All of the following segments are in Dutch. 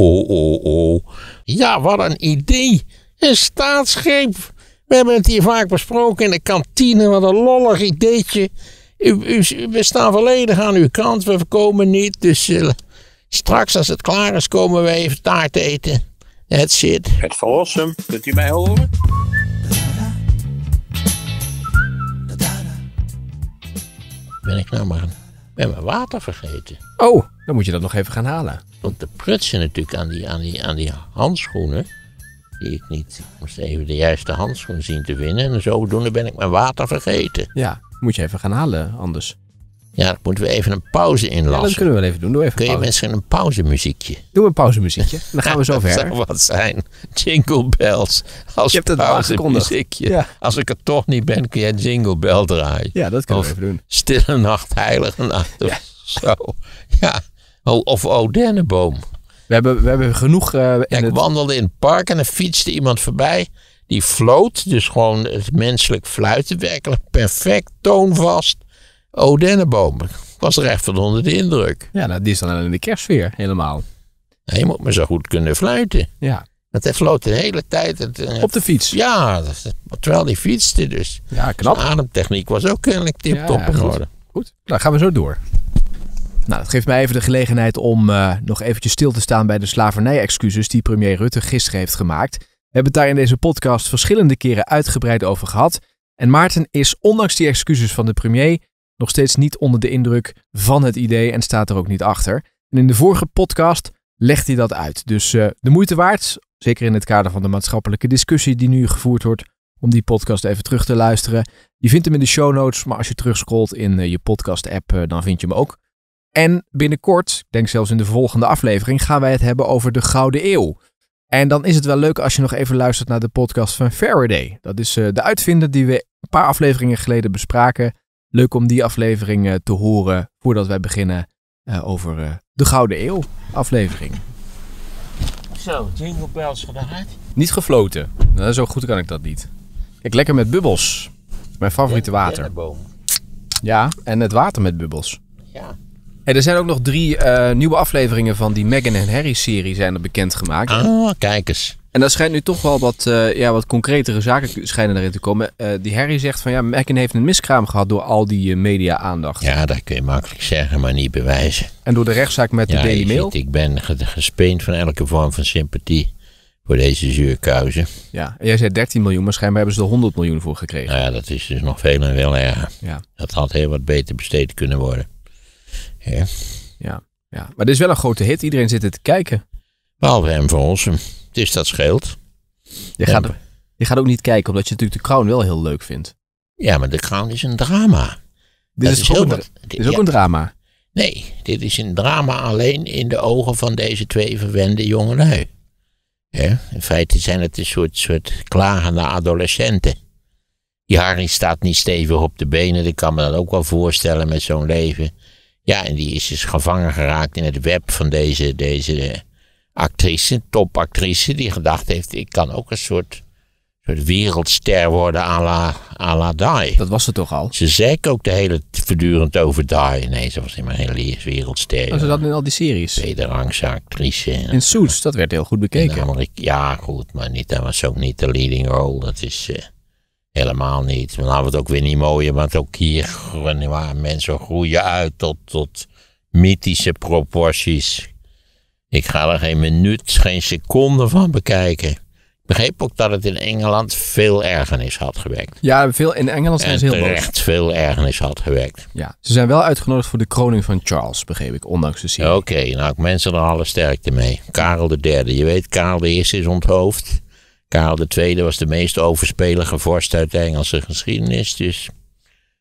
Oh, oh, oh. Ja, wat een idee. Een staatsgreep. We hebben het hier vaak besproken in de kantine. Wat een lollig ideetje. we staan volledig aan uw kant. We komen niet. Dus eh, straks als het klaar is komen we even taart eten. That's it. Het verlossen. Kunt u mij horen? Ben ik nou maar, ben mijn water vergeten? Oh, dan moet je dat nog even gaan halen stond te prutsen natuurlijk aan die, aan die, aan die handschoenen. Die ik niet. Ik moest even de juiste handschoen zien te winnen En zodoende ben ik mijn water vergeten. Ja, moet je even gaan halen anders. Ja, dan moeten we even een pauze inlassen. Ja, dat kunnen we wel even doen. Doe even Kun je pauze. mensen een pauzemuziekje? Doe een pauzemuziekje. Dan gaan we zo ver. dat zou wat zijn. Jingle bells als je pauzemuziekje. Ja. Als ik het toch niet ben, kun jij jingle bell draaien. Ja, dat kunnen we even doen. Stille nacht, heilige nacht of zo. Ja, of odenneboom. We hebben, we hebben genoeg. Eh, ik het... wandelde in het park en er fietste iemand voorbij. Die floot, dus gewoon het menselijk fluiten, werkelijk perfect, toonvast. Odenneboom Ik was er echt van onder de indruk. Ja, nou, die is dan in de kerstsfeer helemaal. Hij moet maar zo goed kunnen fluiten. Ja. Want hij floot de hele tijd. Het, eh, Op de fiets? Ja, terwijl hij fietste dus. Ja, knap. Zijn ademtechniek was ook kennelijk tip-top Goed, nou gaan we zo door. Nou, dat geeft mij even de gelegenheid om eh, nog eventjes stil te staan bij de slavernij-excuses die premier Rutte gisteren heeft gemaakt. We hebben het daar in deze podcast verschillende keren uitgebreid over gehad. En Maarten is, ondanks die excuses van de premier, nog steeds niet onder de indruk van het idee en staat er ook niet achter. En in de vorige podcast legt hij dat uit. Dus eh, de moeite waard, zeker in het kader van de maatschappelijke discussie die nu gevoerd wordt, om die podcast even terug te luisteren. Je vindt hem in de show notes, maar als je terugscrollt in eh, je podcast-app, dan vind je hem ook. En binnenkort, ik denk zelfs in de volgende aflevering, gaan wij het hebben over de Gouden Eeuw. En dan is het wel leuk als je nog even luistert naar de podcast van Faraday. Dat is eh, de uitvinder die we een paar afleveringen geleden bespraken. Leuk om die aflevering eh, te horen voordat wij beginnen eh, over de Gouden Eeuw aflevering. Zo, jingle bells gedaan. Niet gefloten. Nou, zo goed kan ik dat niet. Ik lekker met bubbels. Mijn favoriete water. Ja, en het water met bubbels. Ja er zijn ook nog drie eh, nieuwe afleveringen van die Meghan en Harry serie zijn er bekendgemaakt. Ah, kijk eens. En daar schijnt nu toch wel wat, eh, ja, wat concretere zaken schijnen erin te komen. Eh, die Harry zegt van ja, Meghan heeft een miskraam gehad door al die media-aandacht. Ja, dat kun je makkelijk zeggen, maar niet bewijzen. En door de rechtszaak met de Daily Mail? Ziet, ik ben gespeend van elke vorm van sympathie voor deze zuurkuizen. Ja, jij zei 13 miljoen, maar schijnbaar hebben ze er 100 miljoen voor gekregen. Nou ja, dat is dus nog veel en veel erger. Ja. Dat had heel wat beter besteed kunnen worden. Ja, ja, maar dit is wel een grote hit. Iedereen zit er te kijken. Behalve hem voor ons. Dus dat scheelt. Je gaat, je gaat ook niet kijken, omdat je natuurlijk de Crown wel heel leuk vindt. Ja, maar de Crown is een drama. Dit is, ook, een, dit is ook een drama. Nee, dit is een drama alleen in de ogen van deze twee verwende jongelui. Ja, in feite zijn het een soort, soort klagende adolescenten. Die Harry staat niet stevig op de benen, dat kan me dan ook wel voorstellen met zo'n leven. Ja, en die is dus gevangen geraakt in het web van deze, deze actrice, topactrice, die gedacht heeft: ik kan ook een soort, soort wereldster worden à la, Die. Dat was ze toch al? Ze zei ook de hele verdurend over Die. Nee, ze was helemaal een hele wereldster. Was oh, ze dat in al die series? Tweederangse actrice. En, Soets dat werd heel goed bekeken. ja, goed, maar niet, dat was ook niet de leading role. Dat is. Eh, Helemaal niet. Dan hadden het ook weer niet mooier, want ook hier mensen groeien uit tot, tot mythische proporties. Ik ga er geen minuut, geen seconde van bekijken. Ik begreep ook dat het in Engeland veel ergernis had gewekt. Ja, veel, in Engeland zijn ze heel boos. echt veel ergernis had gewekt. Ja, ze zijn wel uitgenodigd voor de kroning van Charles, begreep ik, ondanks de serie. Oké, nou ik mensen er alle sterkte mee. Karel III, je weet, Karel I is onthoofd. Karel II was de meest overspelige vorst uit de Engelse geschiedenis. Dus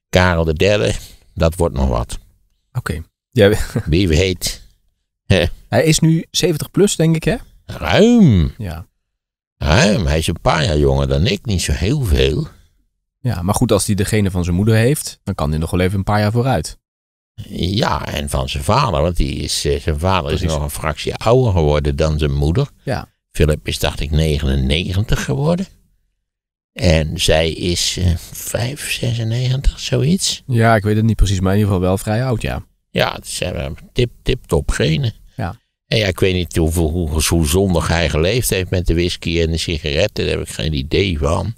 Karel III, dat wordt nog wat. Oké. Ja. Wie weet. Hij is nu 70 plus, denk ik, hè? Ruim. Ja. Ruim. Hij is een paar jaar jonger dan ik, niet zo heel veel. Ja, maar goed, als hij degene van zijn moeder heeft, dan kan hij nog wel even een paar jaar vooruit. Ja, en van zijn vader, want die is, eh, zijn vader is nog een fractie ouder geworden dan zijn moeder. Ja. Philip is, dacht ik, 99 geworden. En zij is uh, 5, 96, zoiets. Ja, ik weet het niet precies, maar in ieder geval wel vrij oud, ja. Ja, ze hebben tip, tip top genen. Ja. En ja, ik weet niet hoe, hoe, hoe zondig hij geleefd heeft met de whisky en de sigaretten. Daar heb ik geen idee van.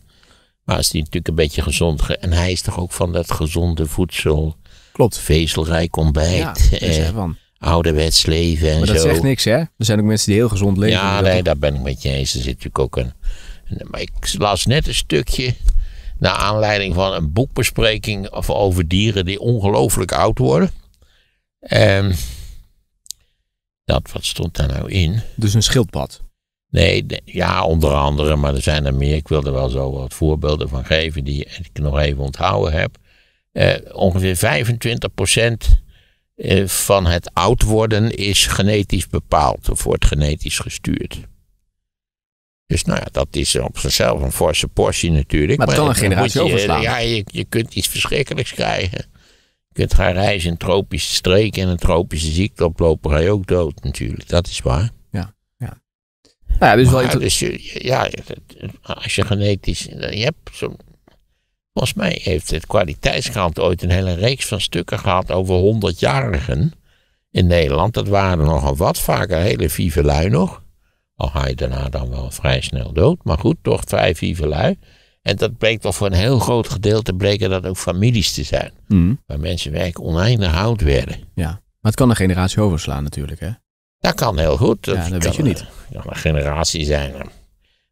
Maar is die natuurlijk een beetje gezond. en hij is toch ook van dat gezonde voedsel. Klopt. Vezelrijk ontbijt. Ja, is eh, van ouderwets leven en maar dat zegt niks, hè? Er zijn ook mensen die heel gezond leven. Ja, nee, daar ben ik met je eens. Er zit natuurlijk ook een... Maar ik las net een stukje naar aanleiding van een boekbespreking over dieren die ongelooflijk oud worden. Um, dat, wat stond daar nou in? Dus een schildpad. Nee, ja, onder andere, maar er zijn er meer. Ik wil er wel zo wat voorbeelden van geven die ik nog even onthouden heb. Uh, ongeveer 25% eh, van het oud worden is genetisch bepaald of wordt genetisch gestuurd. Dus nou ja, dat is op zichzelf een forse portie natuurlijk. Maar, het kan een generatie eh, overslaan. Ja, je, je kunt iets verschrikkelijks krijgen. Je kunt gaan reizen in tropische streken en een tropische ziekte oplopen, ga je ook dood natuurlijk. Dat is waar. Ja, ja. Nou ja, dus wel... dus, eh, ja als je genetisch... Je hebt zo'n Volgens mij heeft het kwaliteitskrant ooit een hele reeks van stukken gehad over 100-jarigen in Nederland. Dat waren nogal wat, vaker hele vieve lui nog. Al ga je daarna dan wel vrij snel dood, maar goed, toch vrij vieve lui. En dat bleek toch voor een heel groot gedeelte bleken dat ook families te zijn. Mhm. Waar mensen werk oneindig oud werden. Ja, maar het kan een generatie overslaan natuurlijk hè? Dat kan heel goed. Dat, weet je niet. kan eh, een generatie zijn.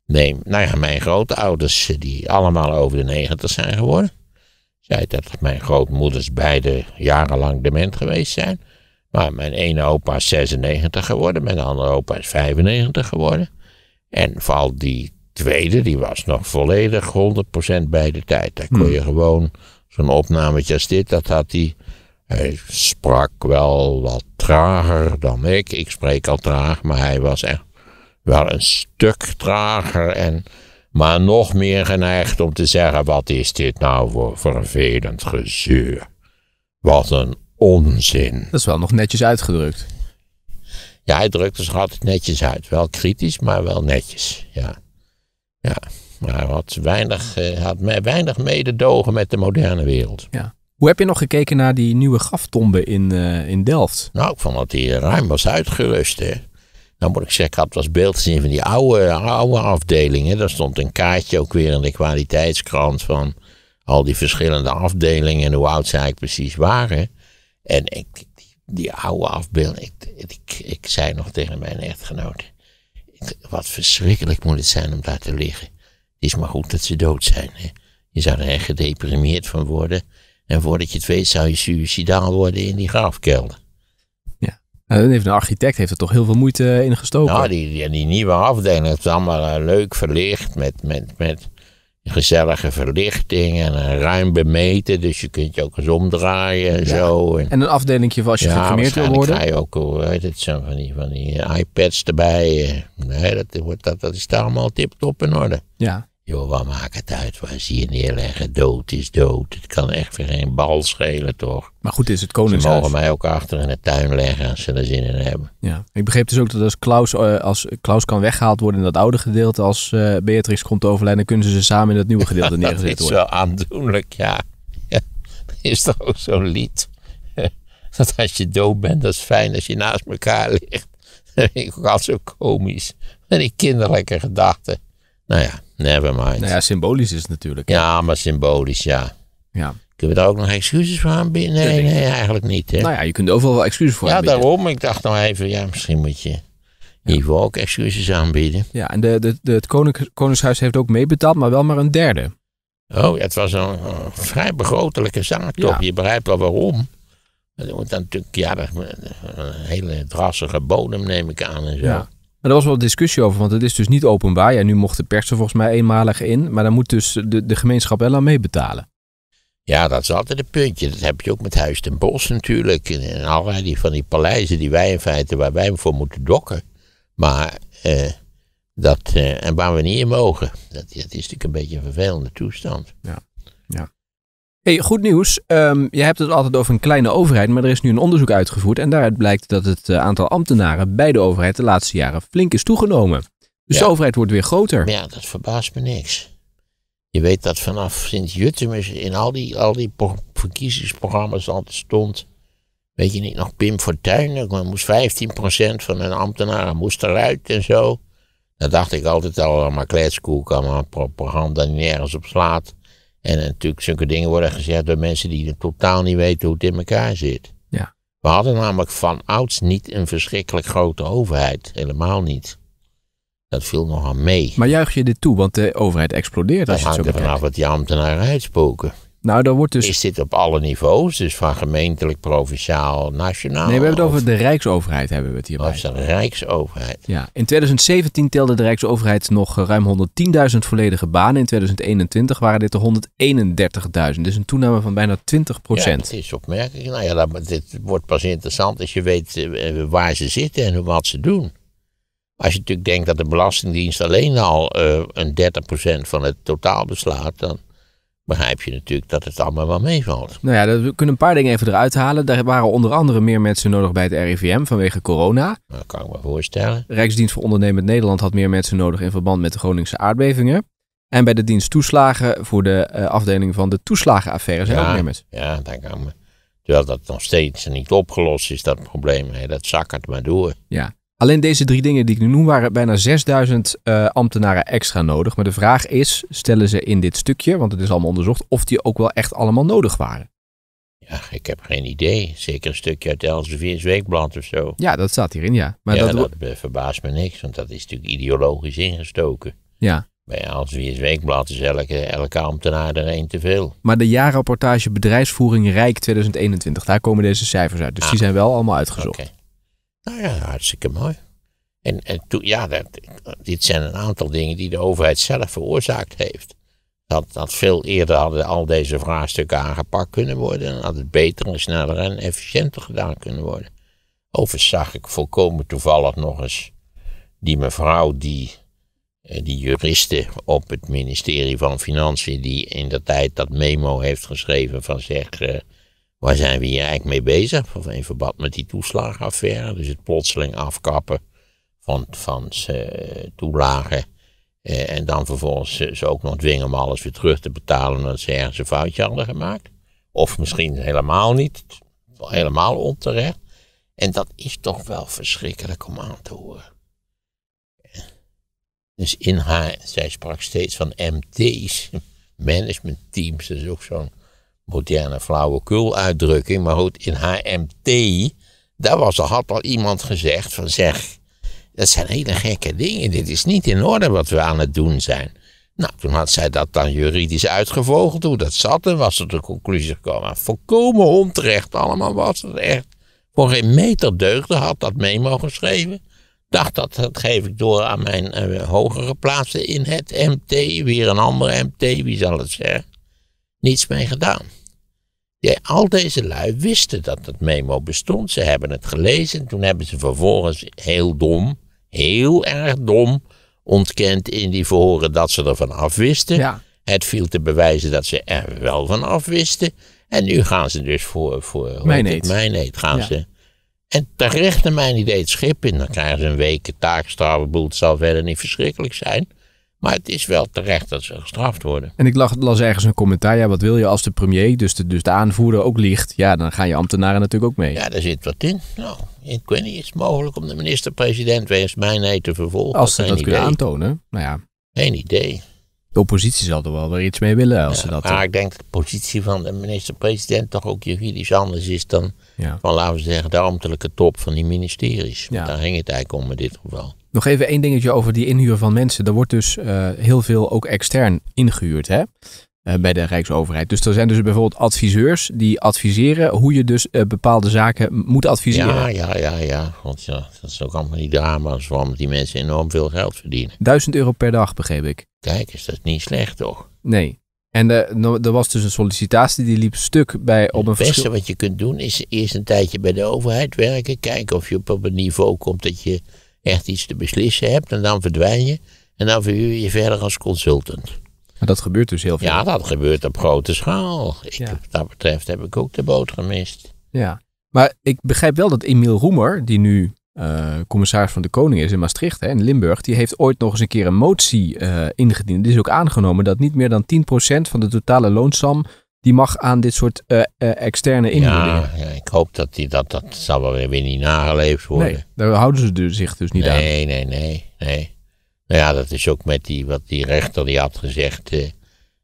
Nee, nou ja, mijn grootouders, die allemaal over de 90 zijn geworden. zei dat mijn grootmoeders beide jarenlang dement geweest zijn. Maar mijn ene opa is 96 geworden, mijn andere opa is 95 geworden. En vooral die tweede, die was nog volledig 100% bij de tijd. Dan kon hmm. je gewoon zo'n opnametje als dit, dat had hij. Hij sprak wel wat trager dan ik. Ik spreek al traag, maar hij was echt wel een stuk trager en maar nog meer geneigd om te zeggen: wat is dit nou voor vervelend gezeur? Wat een onzin. Dat is wel nog netjes uitgedrukt. Ja, hij drukt het dus altijd netjes uit. Wel kritisch, maar wel netjes. Ja, ja. maar hij had, weinig, eh, had weinig mededogen met de moderne wereld. Ja. Hoe heb je nog gekeken naar die nieuwe graftombe in, eh, in Delft? Nou, ik vond dat hij ruim was uitgerust. Hè. Nou moet ik zeggen, ik had was beeld gezien zien van die oude, oude afdelingen. Daar stond een kaartje ook weer in de kwaliteitskrant van al die verschillende afdelingen en hoe oud ze eigenlijk precies waren. En ik, die, oude afbeelding, ik, ik, ik, zei nog tegen mijn echtgenoot, wat verschrikkelijk moet het zijn om daar te liggen. Het is maar goed dat ze dood zijn. Hè? Je zou er echt gedeprimeerd van worden. En voordat je het weet zou je suicidaal worden in die grafkelder. Eh, dan heeft een architect heeft er toch heel veel moeite eh, in gestoken. Nou, die, die, nieuwe afdeling is allemaal eh, leuk verlicht met, met, met gezellige verlichting en ruim bemeten. Dus je kunt je ook eens omdraaien en zo. En, en, een afdelingje voor als je ja, wil worden? Ja, zei je ook, heet het, zijn van die, van die iPads erbij. Nee, dat, wordt, dat, dat is daar allemaal tip-top in orde. Ja. Joh, wat maakt het uit waar zie je neerleggen? Dood is dood. Het kan echt weer geen bal schelen, toch? Maar goed, is het koningshuis. Ze mogen mij ook achter in de tuin leggen als ze er zin in hebben. Ja. Ik begreep dus ook dat als Klaus, eh, als Klaus kan weggehaald worden in dat oude gedeelte, als eh, Beatrix komt te overlijden, dan kunnen ze ze samen in het nieuwe gedeelte ja, neergezet worden. Dat is zo aandoenlijk, ja. Is toch ook zo'n lied? dat als je dood bent, dat is fijn als je naast elkaar ligt. Dat vind ik ook zo komisch. die kinderlijke gedachten. Nou ja, Never mind. Nou ja, symbolisch is het natuurlijk. Ja, maar symbolisch, ja. ja. Kunnen we daar ook nog excuses voor aanbieden? Nee, nee, eigenlijk niet. Hè? Nou ja, je kunt overal wel excuses voor ja, aanbieden. Ja, daarom. Ik dacht nou even, ja, misschien moet je hiervoor ook excuses aanbieden. Ja, en de, de, de, het konink, Koningshuis heeft ook meebetaald, maar wel maar een derde. Oh, het was een, vrij begrotelijke zaak, toch? Je begrijpt wel waarom. Dat moet dan natuurlijk, ja, een hele drassige bodem neem ik aan en zo. Ja er was wel discussie over, want het is dus niet openbaar. Ja, nu mocht de pers er volgens mij eenmalig in, maar dan moet dus de, de gemeenschap wel aan meebetalen. Ja, dat is altijd een puntje. Dat heb je ook met Huis ten Bos natuurlijk. En, allerlei die, van die paleizen die wij in feite, waar wij voor moeten dokken. Maar, eh, dat, eh, en waar we niet in mogen. Dat, is natuurlijk een beetje een vervelende toestand. Ja, ja. Hey, goed nieuws. Ehm, je hebt het altijd over een kleine overheid, maar er is nu een onderzoek uitgevoerd. En daaruit blijkt dat het eh, aantal ambtenaren bij de overheid de laatste jaren flink is toegenomen. Dus de overheid wordt weer groter. Ja, dat verbaast me niks. Je weet dat vanaf sinds jutemis in al die, al die verkiezingsprogramma's altijd stond. Weet je niet nog Pim Fortuyn? er moest 15% van een ambtenaren moest eruit en zo. Dan dacht ik altijd al, maar kletskoek, allemaal propaganda die nergens op slaat. En eh, natuurlijk, zulke dingen worden gezegd door mensen die totaal niet weten hoe het in elkaar zit. Ja. We hadden namelijk van ouds niet een verschrikkelijk grote overheid. Helemaal niet. Dat viel nogal mee. Maar juich je dit toe, want de overheid explodeert als je het zo bekijkt. Dat hangt er vanaf wat die ambtenaren uitspoken. Nou, dan wordt dus... Is dit op alle niveaus? Dus van gemeentelijk, provinciaal, nationaal? Nee, we hebben het over de Rijksoverheid hebben we het hierbij. Oh, over de Rijksoverheid. Ja. In 2017 telde de Rijksoverheid nog eh, ruim 110.000 volledige banen. In 2021 waren dit er 131.000. Dus een toename van bijna 20 procent. Ja, dat is opmerkelijk. Nou ja, dat, dit wordt pas interessant als je weet eh, eh, waar ze zitten en wat ze doen. Als je natuurlijk denkt dat de Belastingdienst alleen al een 30% van het totaal beslaat, dan begrijp je natuurlijk dat het allemaal wel meevalt. Nou ja, we kunnen een paar dingen even eruit halen. Daar waren onder andere meer mensen nodig bij het RIVM vanwege corona. Dat nou, kan ik me voorstellen. Rijksdienst voor Ondernemend Nederland had meer mensen nodig in verband met de Groningse aardbevingen. En bij de dienst toeslagen voor de eh, afdeling van de toeslagenaffaire zijn ja, ook mensen. Ja, daar kan me. Terwijl dat nog steeds niet opgelost is, dat probleem. Hè. dat zakkert maar door. Ja. Alleen deze drie dingen die ik nu noem waren bijna 6000 eh, ambtenaren extra nodig. Maar de vraag is, stellen ze in dit stukje, want het is allemaal onderzocht, of die ook wel echt allemaal nodig waren? Ja, ik heb geen idee. Zeker een stukje uit Elseviers Weekblad of zo. Ja, dat staat hierin, ja. Maar ja, dat, verbaast me niks, want dat is natuurlijk ideologisch ingestoken. Ja. Bij Elseviers Weekblad is elke, elke ambtenaar er één te veel. Maar de jaarrapportage Bedrijfsvoering Rijk 2021, daar komen deze cijfers uit. Dus ah. die zijn wel allemaal uitgezocht. Nou ja, hartstikke mooi. En, en toen, ja, dat, dit zijn een aantal dingen die de overheid zelf veroorzaakt heeft. Dat, dat veel eerder hadden al deze vraagstukken aangepakt kunnen worden. En had het beter en sneller en efficiënter gedaan kunnen worden. Overigens zag ik volkomen toevallig nog eens die mevrouw die, eh, die juriste op het ministerie van Financiën, die in de tijd dat memo heeft geschreven van zeg, Waar zijn we hier eigenlijk mee bezig? In verband met die toeslagaffaire, Dus het plotseling afkappen van, van eh, toelagen. Eh, en dan vervolgens eh, ze ook nog dwingen om alles weer terug te betalen omdat ze ergens een foutje hadden gemaakt. Of misschien helemaal niet. Helemaal onterecht. En dat is toch wel verschrikkelijk om aan te horen. Dus in haar, zij sprak steeds van MT's, managementteams, dat is ook zo'n moderne flauwekul uitdrukking, maar goed, in MT daar was, had al iemand gezegd van zeg, dat zijn hele gekke dingen, dit is niet in orde wat we aan het doen zijn. Nou, toen had zij dat dan juridisch uitgevogeld hoe dat zat en was er de conclusie gekomen. Nou, volkomen onterecht allemaal was het echt. Voor geen meter deugde had dat memo geschreven. Dacht dat, dat geef ik door aan mijn uh, plaatsen geplaatste in het MT. Weer een andere MT, wie zal het zeggen? Niets mee gedaan. Ja, al deze lui wisten dat het memo bestond. Ze hebben het gelezen toen hebben ze vervolgens heel dom, heel erg dom, ontkend in die verhoren dat ze er van af wisten. Ja. Het viel te bewijzen dat ze er wel van af wisten. En nu gaan ze dus voor, voor mijn eet. gaan ze. En terecht naar mijn idee het schip in. Dan krijgen ze een weken taakstraf. Het zal verder niet verschrikkelijk zijn. Maar het is wel terecht dat ze gestraft worden. En ik las, ergens een commentaar. Ja, wat wil je als de premier, dus de, dus de aanvoerder, ook ligt? Ja, dan gaan je ambtenaren natuurlijk ook mee. Ja, daar zit wat in. Nou, ik weet niet, is het mogelijk om de minister-president wegens mijnheid te vervolgen? Als ze dat kunnen aantonen, nou ja. Geen idee. De oppositie zal er wel weer iets mee willen. Als ja, ze dat maar ik denk dat de positie van de minister-president toch ook juridisch anders is dan, ja. van, laten we zeggen, de ambtelijke top van die ministeries. Ja. Daar ging het eigenlijk om in dit geval. Nog even één dingetje over die inhuur van mensen. Er wordt dus eh, heel veel ook extern ingehuurd hè? Eh, bij de Rijksoverheid. Dus er zijn dus bijvoorbeeld adviseurs die adviseren hoe je dus eh, bepaalde zaken moet adviseren. Ja, ja, ja, ja. Want ja, dat is ook allemaal die drama's waarom die mensen enorm veel geld verdienen. Duizend euro per dag, begreep ik. Kijk, is dat niet slecht toch? Nee. En er was dus een sollicitatie die liep stuk bij op een Het beste verschil... wat je kunt doen is eerst een tijdje bij de overheid werken. Kijken of je op een niveau komt dat je echt iets te beslissen hebt en dan verdwijn je en dan verhuur je je verder als consultant. Maar dat gebeurt dus heel veel. Ja, dat gebeurt op grote schaal. Ik, Wat dat betreft heb ik ook de boot gemist. Ja, maar ik begrijp wel dat Emiel Roemer, die nu eh, commissaris van de Koning is in Maastricht, hè, in Limburg, die heeft ooit nog eens een keer een motie eh, ingediend. Het is ook aangenomen dat niet meer dan 10% van de totale loonsam die mag aan dit soort eh, eh, externe inboedingen. Ja, ik hoop dat die, dat, dat zal wel weer niet nageleefd worden. Nee, daar houden ze dus zich dus niet aan. Nee, nee, nee, nee. Nou ja, dat is ook met die, wat die rechter die had gezegd, eh,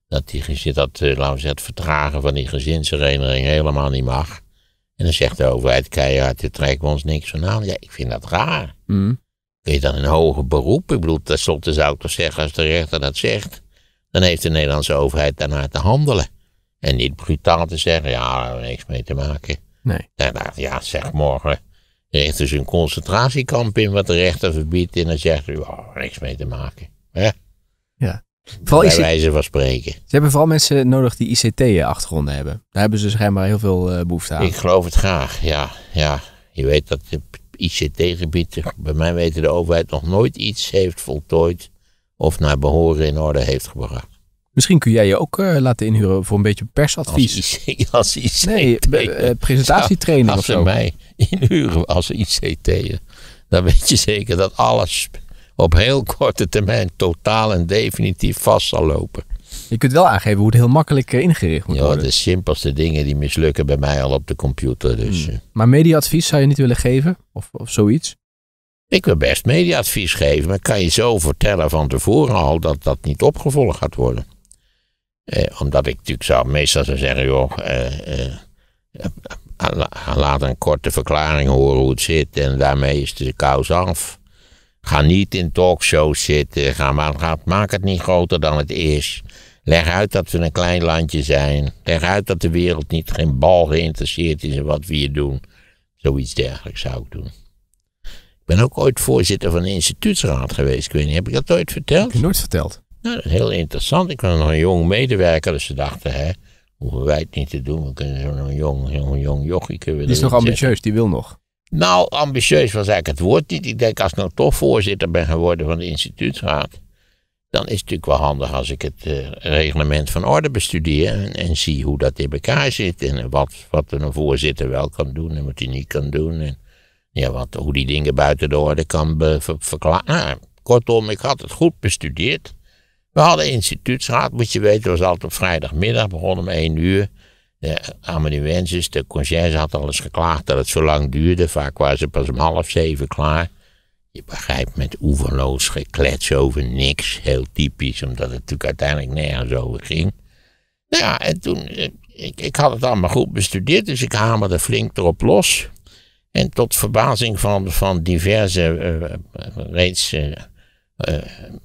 dat, die, dat laten we zeggen, het vertragen van die gezinshereniging helemaal niet mag. En dan zegt de overheid keihard, dit trekken ons niks van aan. Ja, ik vind dat raar. Mm. Kun je dan een hoger beroep? Ik bedoel, tenslotte zou ik toch zeggen, als de rechter dat zegt, dan heeft de Nederlandse overheid daarnaar te handelen. En niet brutaal te zeggen, ja, daar hebben we niks mee te maken. Nee. Nou, ja, zeg morgen. Er is dus een concentratiekamp in wat de rechter verbiedt. En dan zegt u, oh, niks mee te maken. Ja. Vooral Bij wijze van spreken. Ze hebben vooral mensen nodig die ICT-achtergronden eh, hebben. Daar hebben ze schijnbaar heel veel eh, behoefte aan. Ik geloof het graag, ja. ja. Je weet dat het ICT-gebied, bij mij weten de overheid, nog nooit iets heeft voltooid of naar behoren in orde heeft gebracht. Misschien kun jij je ook eh, laten inhuren voor een beetje persadvies. Als, als ICT. Nee, uh, presentatietraining als of mij inhuren als ICT'er, dan weet je zeker dat alles op heel korte termijn totaal en definitief vast zal lopen. Je kunt wel aangeven hoe het heel makkelijk eh, ingericht moet ja, worden. de simpelste dingen die mislukken bij mij al op de computer. Dus. Hmm. Maar mediaadvies zou je niet willen geven? Of, of zoiets? Ik wil best mediaadvies geven, maar kan je zo vertellen van tevoren al dat dat niet opgevolgd gaat worden. Eh, omdat ik natuurlijk zou, meestal zou zeggen, joh, eh, eh, eh ah, laat een korte verklaring horen hoe het zit en daarmee is de kous af. Ga niet in talkshows zitten, ga, maar, maak het niet groter dan het is. Leg uit dat we een klein landje zijn. Leg uit dat de wereld niet geen bal geïnteresseerd is in wat we hier doen. Zoiets dergelijks zou ik doen. Ik ben ook ooit voorzitter van een instituutsraad geweest. Ik weet niet, heb ik dat ooit verteld? Ik heb nooit verteld. Nou, dat is heel interessant. Ik was nog een jong medewerker, dus ze dachten, hè, hoeven wij het niet te doen. We kunnen zo'n jong, jong, jong jochie kunnen Die is nog ambitieus, die wil nog. Nou, ambitieus was eigenlijk het woord niet. Ik denk, als ik nou toch voorzitter ben geworden van de instituutsraad, dan is het natuurlijk wel handig als ik het eh, reglement van orde bestudeer en, en, zie hoe dat in elkaar zit en wat, wat een voorzitter wel kan doen en wat hij niet kan doen. En ja, wat, hoe die dingen buiten de orde kan verklaren. Nou, kortom, ik had het goed bestudeerd. We hadden instituutsraad, moet je weten, was altijd op vrijdagmiddag, begon om 1 uur. De amanuensis, de conciërge had al eens geklaagd dat het zo lang duurde. Vaak waren ze pas om half zeven klaar. Je begrijpt met oeverloos geklets over niks. Heel typisch, omdat het natuurlijk uiteindelijk nergens over ging. Nou ja, en toen, eh, ik, ik had het allemaal goed bestudeerd, dus ik hamerde flink erop los. En tot verbazing van, van diverse uh, reeds... Eh,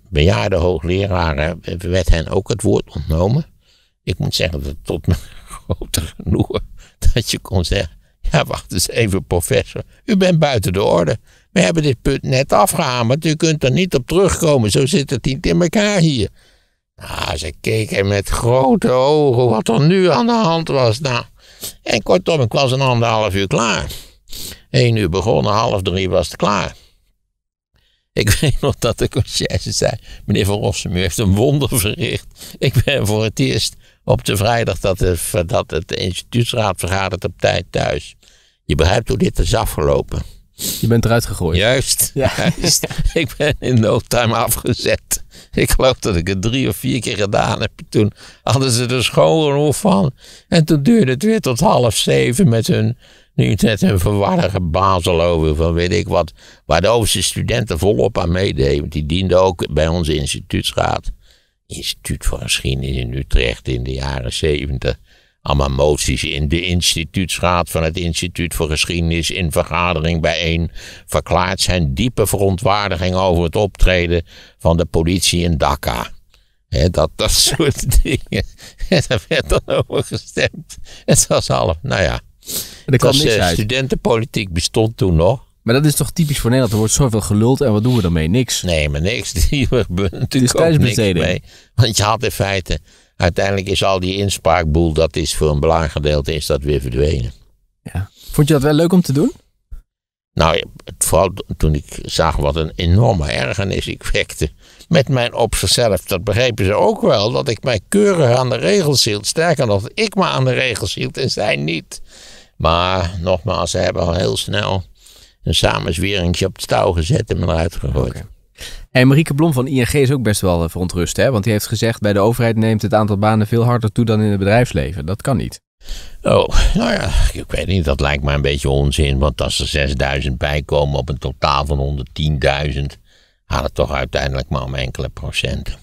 bejaarde hoogleraren werd hen ook het woord ontnomen. Ik moet zeggen, dat tot mijn grote genoegen, dat je kon zeggen, ja wacht eens even professor, u bent buiten de orde. We hebben dit punt net afgehamerd, u kunt er niet op terugkomen, zo zit het niet in elkaar hier. Nou, ze keken met grote ogen wat er nu aan de hand was. Nou, en kortom, ik was een anderhalf uur klaar. Eén uur begonnen, half drie was het klaar. Ik weet nog dat de conciërge zei: Meneer Van Rossum, heeft een wonder verricht. Ik ben voor het eerst op de vrijdag dat, de, dat het instituutsraad vergadert op tijd thuis. Je begrijpt hoe dit is afgelopen. Je bent eruit gegooid. Juist. ik ben in no time afgezet. Ik geloof dat ik het drie of vier keer gedaan heb. Toen hadden ze er schoonhof van. En toen duurde het weer tot half zeven met hun nu net een verwarrige bazel over van weet ik wat. Waar de overste studenten volop aan meededen. Want die diende ook bij onze instituutsraad. Instituut voor Geschiedenis in Utrecht in de jaren zeventig. Allemaal moties in de instituutsraad van het Instituut voor Geschiedenis in vergadering bijeen verklaart zijn diepe verontwaardiging over het optreden van de politie in Dhaka. dat, dat soort dingen. En daar werd dan over gestemd. Het was half. nou ja. En commissie eh, Studentenpolitiek bestond toen nog. Maar dat is toch typisch voor Nederland? Er wordt zoveel geluld en wat doen we daarmee? Niks. Nee, maar niks. Die gebeurt natuurlijk mee. Want je had in feite... Uiteindelijk is al die inspraakboel... dat is voor een belangrijk gedeelte is dat weer verdwenen. Ja. Vond je dat wel leuk om te doen? Nou, vooral toen ik zag wat een enorme ergernis ik wekte met mijn op zichzelf. Dat begrepen ze ook wel, dat ik mij keurig aan de regels hield. Sterker nog, ik me aan de regels hield en zij niet. Maar nogmaals, ze hebben al heel snel een samenzweringje op het touw gezet en me eruit gegooid. En Marieke Blom van ING is ook best wel eh, verontrust, hè? Want die heeft gezegd, bij de overheid neemt het aantal banen veel harder toe dan in het bedrijfsleven. Dat kan niet. Oh, nou ja, ik weet niet, dat lijkt me een beetje onzin. Want als er 6000 bij komen op een totaal van 110.000, gaat het toch uiteindelijk maar om enkele procenten.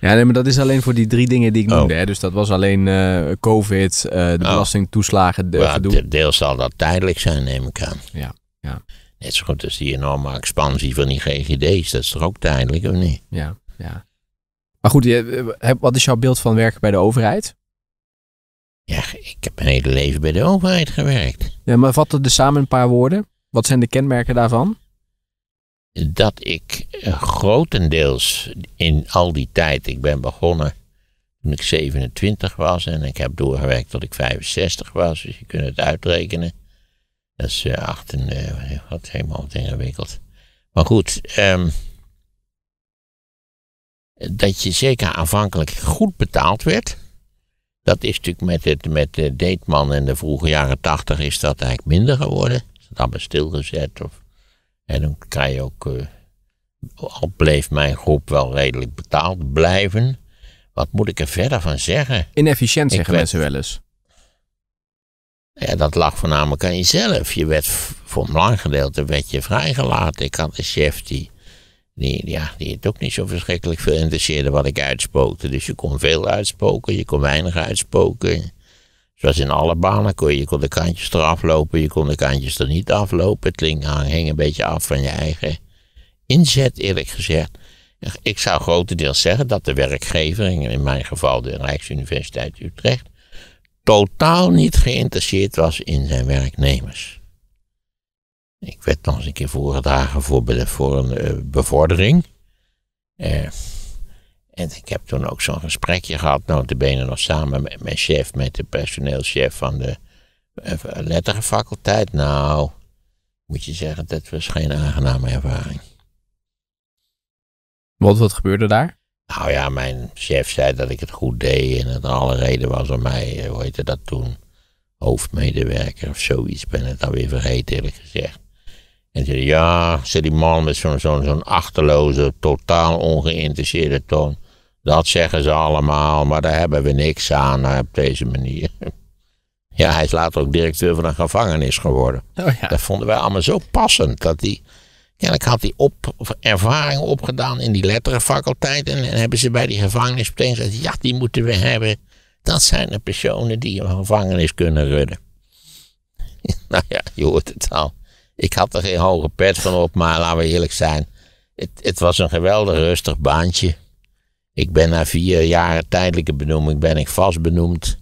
Ja, nee, maar dat is alleen voor die drie dingen die ik oh. noemde. Hè? Dus dat was alleen eh, COVID, uh, de oh. belastingtoeslagen. De, ja, zal dat tijdelijk zijn, neem ik aan. Ja, ja. Net zo goed als die enorme expansie van die GGD's. Dat is toch ook tijdelijk, of niet? Ja, ja. Maar goed, eh, wat is jouw beeld van werken bij de overheid? Ja, ik heb mijn hele leven bij de overheid gewerkt. Ja, maar vatten er samen een paar woorden. Wat zijn de kenmerken daarvan? dat ik eh, grotendeels in al die tijd, ik ben begonnen toen ik 27 was en ik heb doorgewerkt tot ik 65 was, dus je kunt het uitrekenen. Dat is uh, acht en, eh, wat helemaal wat ingewikkeld. Maar goed, ehm, dat je zeker aanvankelijk goed betaald werd. Dat is natuurlijk met, het, met de Deetman in de vroege jaren 80 is dat eigenlijk minder geworden. Is dat hebben stilgezet of en dan kan je ook, eh, al bleef mijn groep wel redelijk betaald blijven. Wat moet ik er verder van zeggen? Inefficiënt ik zeggen mensen wel eens. Ja, dat lag voornamelijk aan jezelf. Je werd voor een lang gedeelte werd je vrijgelaten. Ik had een chef die, die, ja, die het ook niet zo verschrikkelijk veel interesseerde wat ik uitspookte. Dus je kon veel uitspoken, je kon weinig uitspoken. Zoals in alle banen kon je. kon de kantjes eraf lopen, je kon de kantjes er niet aflopen. Het hing een beetje af van je eigen inzet, eerlijk gezegd. Ik zou grotendeels zeggen dat de werkgever, in mijn geval de Rijksuniversiteit Utrecht, totaal niet geïnteresseerd was in zijn werknemers. Ik werd nog eens een keer voorgedragen voor, voor een eh, bevordering. Eh, en ik heb toen ook zo'n gesprekje gehad, notabene nog samen met mijn chef, met de personeelschef van de eh, letterenfaculteit. Nou, moet je zeggen, dat was geen aangename ervaring. Wat, wat gebeurde daar? Nou ja, mijn chef zei dat ik het goed deed en dat er alle reden was om mij, eh, hoe heette dat toen, hoofdmedewerker of zoiets, ben het alweer vergeten eerlijk gezegd. En zei, ja, zei die man met zo'n zo'n zo'n achterloze, totaal ongeïnteresseerde toon. Dat zeggen ze allemaal, maar daar hebben we niks aan eh, op deze manier. Ja, hij is later ook directeur van een gevangenis geworden. Oh ja. Dat vonden wij allemaal zo passend. Dat die, ja, had hij op, ervaring opgedaan in die letterenfaculteit. En, en hebben ze bij die gevangenis meteen gezegd: ja, die moeten we hebben. Dat zijn de personen die een gevangenis kunnen runnen. nou ja, je hoort het al. Ik had er geen hoge pet van op, maar laten we eerlijk zijn. Het, het was een geweldig rustig baantje. Ik ben na vier jaar tijdelijke benoeming ben ik vastbenoemd.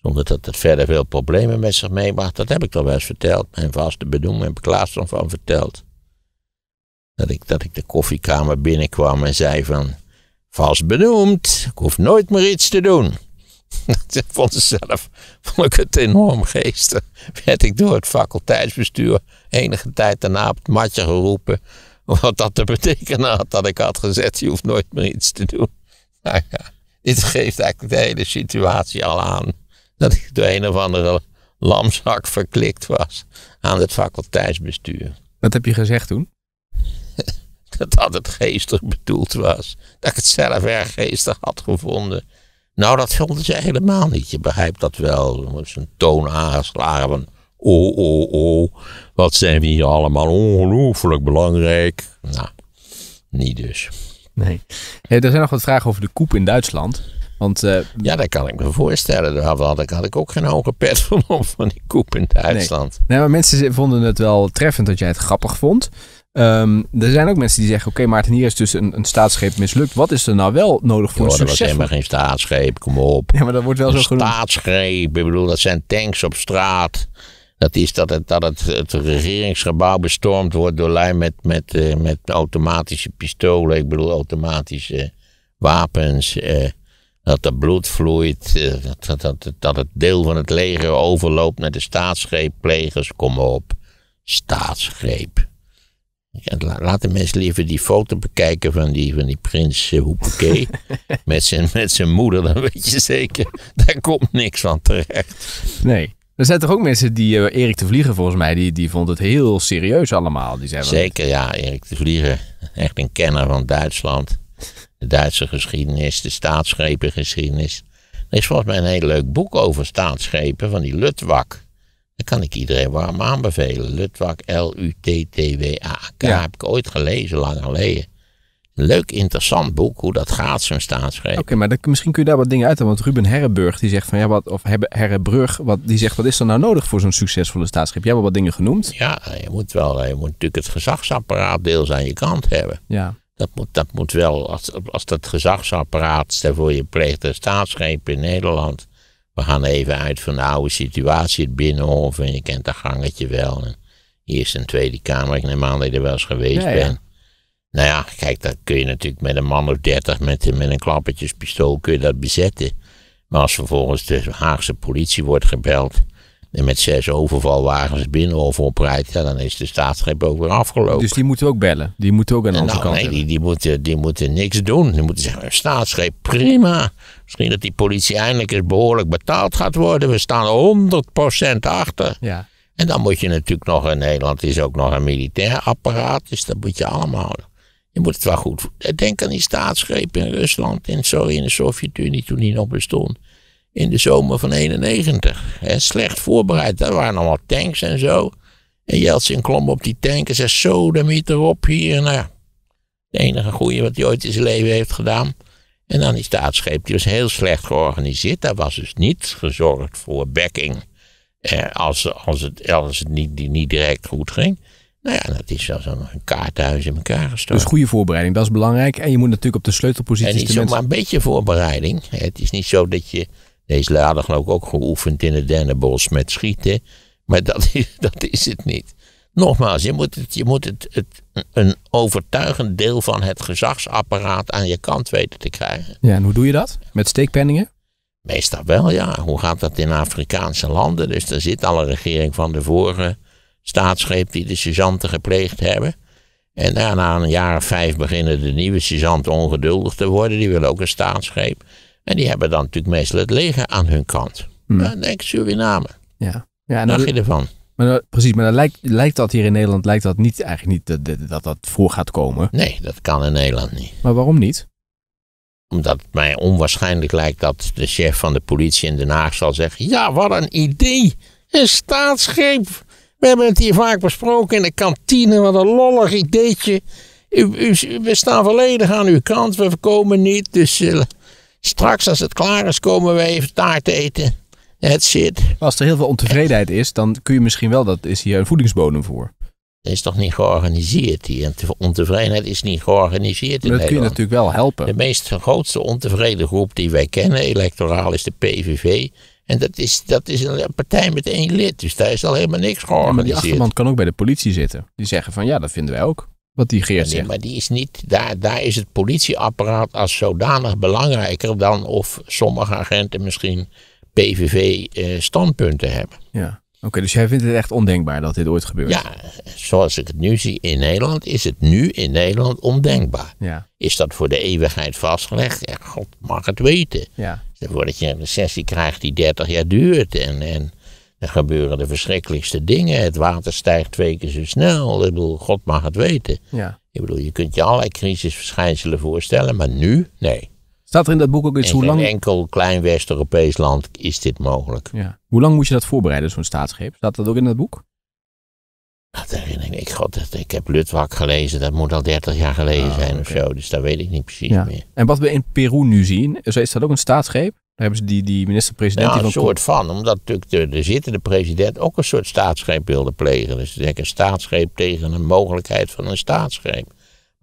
Zonder dat het verder veel problemen met zich meebracht. Dat heb ik al wel eens verteld. Mijn vaste benoeming heb ik laatst nog van verteld. Dat ik, dat ik de koffiekamer binnenkwam en zei van... Vast benoemd, ik hoef nooit meer iets te doen. Dat vond ze zelf, vond ik het enorm geestig. Werd ik door het faculteitsbestuur enige tijd daarna op het matje geroepen. Wat dat te betekenen had dat ik had gezet, je hoeft nooit meer iets te doen. Nou ja, dit geeft eigenlijk de hele situatie al aan. Dat ik door een of andere lamzak verklikt was aan het faculteitsbestuur. Wat heb je gezegd toen? dat dat het geestig bedoeld was. Dat ik het zelf erg geestig had gevonden. Nou, dat vonden ze helemaal niet. Je begrijpt dat wel. een toon aangeslagen van... Oh, oh, oh. Wat zijn we hier allemaal ongelooflijk belangrijk. Nou, niet dus. Nee. er zijn nog wat vragen over de koep in Duitsland. Want, eh, ja, dat kan ik me voorstellen. Daar had ik, had ik ook geen hoge pet van op van die koep in Duitsland. Nee. maar mensen vonden het wel treffend dat jij het grappig vond. Ehm, er zijn ook mensen die zeggen: Oké, Maarten, hier is dus een, een staatsgreep mislukt. Wat is er nou wel nodig voor Yo, een succes? Er was helemaal geen staatsgreep, kom op. Ja, maar dat wordt wel een zo ik bedoel, dat zijn tanks op straat. Dat is dat het, dat het, het regeringsgebouw bestormd wordt door lui met, met, eh, met automatische pistolen. Ik bedoel automatische wapens. Eh, dat er bloed vloeit. Eh, dat, dat, dat, het deel van het leger overloopt naar de staatsgreep plegers Kom op. Staatsgreep. Ja, laat de mensen liever die foto bekijken van die, van die prins uh, met, zijn, met zijn moeder, dan weet je zeker, daar komt niks van terecht. Nee. Er zijn toch ook mensen die, uh, Erik de Vlieger volgens mij, die, die vond het heel serieus allemaal. Die Zeker, ja. Erik de Vlieger, echt een kenner van Duitsland. De Duitse geschiedenis, de staatsschepengeschiedenis. Er is volgens mij een heel leuk boek over staatsschepen van die Lutwak. Dat kan ik iedereen warm aanbevelen. Lutwak, L-U-T-T-W-A-K. Heb ik ooit gelezen, lang geleden leuk, interessant boek hoe dat gaat, zo'n staatsgreep. Oké, maar misschien kun je daar wat dingen uit. Want Ruben Herrenburg, die zegt van ja, wat, of Herrenbrug, wat, die zegt wat is er nou nodig voor zo'n succesvolle staatsgreep? Jij hebt wat dingen genoemd. Ja, je moet wel, je moet natuurlijk het gezagsapparaat deels aan je kant hebben. Ja. Dat moet, dat moet wel, als, als dat gezagsapparaat, stel voor je pleegt een staatsgreep in Nederland. We gaan even uit van de oude situatie, het Binnenhof, en je kent dat gangetje wel. En is een Tweede Kamer, ik neem aan dat je er wel eens geweest ben. ja. Nou ja, kijk, dan kun je natuurlijk met een man of dertig met, met een klappertjespistool kun je dat bezetten. Maar als vervolgens de Haagse politie wordt gebeld en met zes overvalwagens binnen of oprijdt, ja, dan is de staatsgreep ook weer afgelopen. Dus die moeten ook bellen? Die moeten ook aan de nou, kant Nee, die, die, moeten, die moeten niks doen. Die moeten zeggen, staatsgreep, prima. Misschien dat die politie eindelijk eens behoorlijk betaald gaat worden. We staan 100% achter. Ja. En dan moet je natuurlijk nog, in Nederland is ook nog een militair apparaat, dus dat moet je allemaal houden. Je moet het wel goed. Denk aan die staatsgreep in Rusland sorry in de Sovjet-Unie toen die nog bestond. In de zomer van 91. He, slecht voorbereid. Daar waren allemaal tanks en zo. En Jeltsin klom op die tank en zei: Zo, de miet erop hier. Nou, het enige goede wat hij ooit in zijn leven heeft gedaan. En dan die staatsgreep, die was heel slecht georganiseerd. Daar was dus niet gezorgd voor backing. Eh, als, als, het, als het niet, niet direct goed ging. Nou ja, dat is zelfs een kaarthuis in elkaar gestort. Dus goede voorbereiding, dat is belangrijk. En je moet natuurlijk op de sleutelposities... En is zomaar mensen... een beetje voorbereiding. Het is niet zo dat je... Deze hadden geloof ik ook geoefend in de dennenbos met schieten. Maar dat is, dat is het niet. Nogmaals, je moet, het, je moet het, het, een overtuigend deel van het gezagsapparaat aan je kant weten te krijgen. Ja, en hoe doe je dat? Met steekpenningen? Meestal wel, ja. Hoe gaat dat in Afrikaanse landen? Dus daar zit al een regering van de vorige staatsgreep die de sergeanten gepleegd hebben. En daarna een jaar of vijf beginnen de nieuwe sergeanten ongeduldig te worden. Die willen ook een staatsgreep. En die hebben dan natuurlijk meestal het leger aan hun kant. Hmm. Dan denk ik Suriname. Ja. ja en dan, je ervan? Maar, dan, eh, precies, maar dan lijkt, lijkt dat hier in Nederland lijkt dat niet, eigenlijk niet eh, dat, dat dat voor gaat komen. Nee, dat kan in Nederland niet. Maar waarom niet? Omdat het mij onwaarschijnlijk lijkt dat de chef van de politie in Den Haag zal zeggen: Ja, wat een idee! Een staatsgreep! We hebben het hier vaak besproken in de kantine. Wat een lollig ideetje. we staan volledig aan uw kant. We komen niet. Dus eh, straks als het klaar is, komen wij even taart eten. That's it. Als er heel veel ontevredenheid is, dan kun je misschien wel... Dat is hier een voedingsbodem voor. Dat is toch niet georganiseerd hier? Ontevredenheid is niet georganiseerd in dat Nederland. kun je natuurlijk wel helpen. De meest grootste ontevreden groep die wij kennen, electoraal, is de PVV. En dat is, dat is een partij met één lid. Dus daar is al helemaal niks georganiseerd. Ja, maar die achterman kan ook bij de politie zitten. Die zeggen van ja, dat vinden wij ook. Wat die Geert nee, zegt. maar die is niet, daar, daar is het politieapparaat als zodanig belangrijker dan of sommige agenten misschien PVV-standpunten eh, hebben. Ja. Oké, dus jij vindt het echt ondenkbaar dat dit ooit gebeurt? Ja, zoals ik het nu zie in Nederland, is het nu in Nederland ondenkbaar. Ja. Is dat voor de eeuwigheid vastgelegd? Ja, God mag het weten. Ja. Voordat dus je een recessie krijgt die 30 jaar duurt en, en dan gebeuren de verschrikkelijkste dingen. Het water stijgt twee keer zo snel. Ik bedoel, God mag het weten. Ja. Ik bedoel, je kunt je allerlei crisisverschijnselen voorstellen, maar nu, nee. Staat er in dat boek ook iets hoe lang... In enkel klein West-Europees land is dit mogelijk. Ja. Hoe lang moet je dat voorbereiden, zo'n staatsgreep? Staat dat ook in dat boek? Dat ik, ik, God, dat, ik heb Lutwak gelezen, dat moet al 30 jaar geleden ah, zijn of zo, dus dat weet ik niet precies ja. meer. En wat we in Peru nu zien, is dat ook een staatsgreep? Daar hebben ze die, die minister-president nou, van... een soort van, omdat natuurlijk de, de, zittende president ook een soort staatsgreep wilde plegen. Dus een staatsgreep tegen een mogelijkheid van een staatsgreep.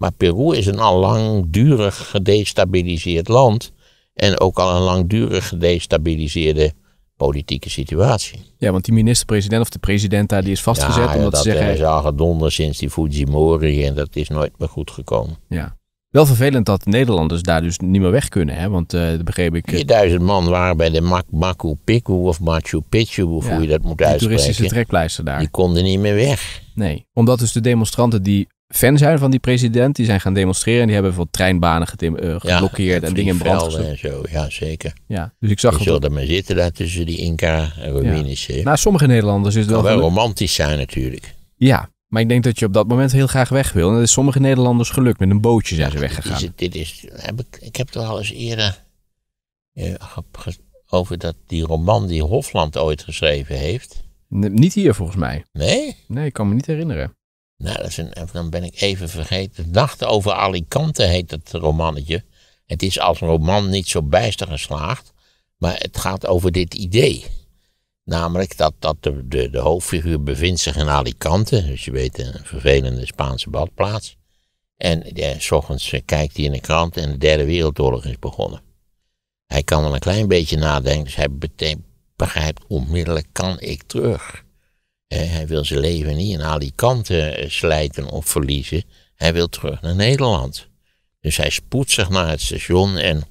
Maar Peru is een al langdurig gedestabiliseerd land. En ook al een langdurig gedestabiliseerde politieke situatie. Ja, want die minister-president of de president daar, die is vastgezet. Ja, omdat dat ze zeggen... we eh, al gedonder sinds die Fujimori en dat is nooit meer goed gekomen. Ja. Wel vervelend dat Nederlanders daar dus niet meer weg kunnen, hè? want eh, dat begreep ik... 4000 eh, man waren bij de Macu Picu of Machu Picchu, of hoe je dat moet uitspreken. De toeristische trekpleister daar. Die konden niet meer weg. Nee, omdat dus de demonstranten die fan zijn van die president. Die zijn gaan demonstreren en die hebben veel treinbanen eh, geblokkeerd en dingen in brand gezet. en eh, zo, ja zeker. Ja, dus ik zag... Je zult er maar zitten daar tussen die Inca en Roemenië. Ja. Nou, sommige Nederlanders is het wel... Wel romantisch zijn natuurlijk. Ja, maar ik denk dat je op dat moment heel graag weg wil. En dat is sommige Nederlanders gelukt. Met een bootje zijn ze weggegaan. Dit is, heb ik, ik heb toch al eens eerder eh, over dat die roman die Hofland ooit geschreven heeft. niet hier volgens mij. Nee? Nee, ik kan me niet herinneren. Nou, dat is een, dan ben ik even vergeten. Nachten over Alicante heet het romannetje. Het is als roman niet zo bijster geslaagd, maar het gaat over dit idee. Namelijk dat, dat de, de, hoofdfiguur bevindt zich in Alicante, dus je weet een vervelende Spaanse badplaats. En ja, s ochtends eh, kijkt hij in de krant en de derde wereldoorlog is begonnen. Hij kan wel een klein beetje nadenken, dus hij begrijpt onmiddellijk kan ik terug hij wil zijn leven niet in Alicante eh, slijten of verliezen. Hij wil terug naar Nederland. Dus hij spoedt zich naar het station en